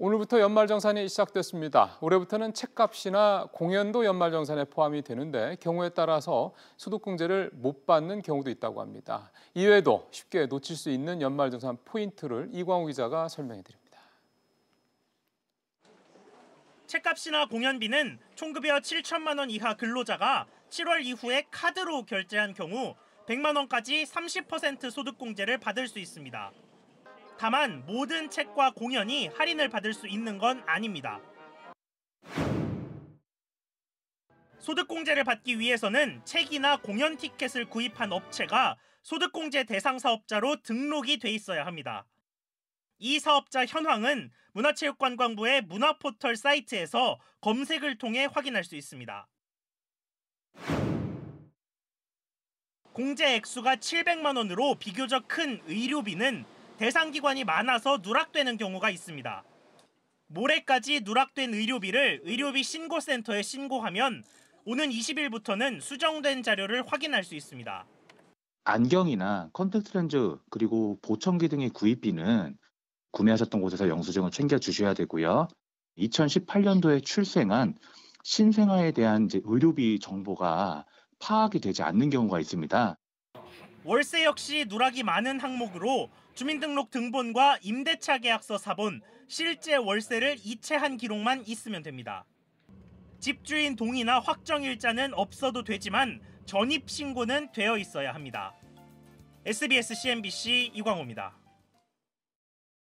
오늘부터 연말정산이 시작됐습니다. 올해부터는 책값이나 공연도 연말정산에 포함이 되는데 경우에 따라서 소득공제를 못 받는 경우도 있다고 합니다. 이외에도 쉽게 놓칠 수 있는 연말정산 포인트를 이광우 기자가 설명해 드립니다. 책값이나 공연비는 총급여 7천만 원 이하 근로자가 7월 이후에 카드로 결제한 경우 100만 원까지 30% 소득공제를 받을 수 있습니다. 다만 모든 책과 공연이 할인을 받을 수 있는 건 아닙니다. 소득공제를 받기 위해서는 책이나 공연 티켓을 구입한 업체가 소득공제 대상 사업자로 등록이 돼 있어야 합니다. 이 사업자 현황은 문화체육관광부의 문화포털 사이트에서 검색을 통해 확인할 수 있습니다. 공제 액수가 700만 원으로 비교적 큰 의료비는 대상 기관이 많아서 누락되는 경우가 있습니다. 모레까지 누락된 의료비를 의료비 신고센터에 신고하면 오는 20일부터는 수정된 자료를 확인할 수 있습니다. 안경이나 컨택트 렌즈 그리고 보청기 등의 구입비는 구매하셨던 곳에서 영수증을 챙겨 주셔야 되고요. 2018년도에 출생한 신생아에 대한 이제 의료비 정보가 파악이 되지 않는 경우가 있습니다. 월세 역시 누락이 많은 항목으로 주민등록 등본과 임대차 계약서 사본, 실제 월세를 이체한 기록만 있으면 됩니다. 집주인 동의나 확정일자는 없어도 되지만 전입신고는 되어 있어야 합니다. SBS CNBC 이광호입니다.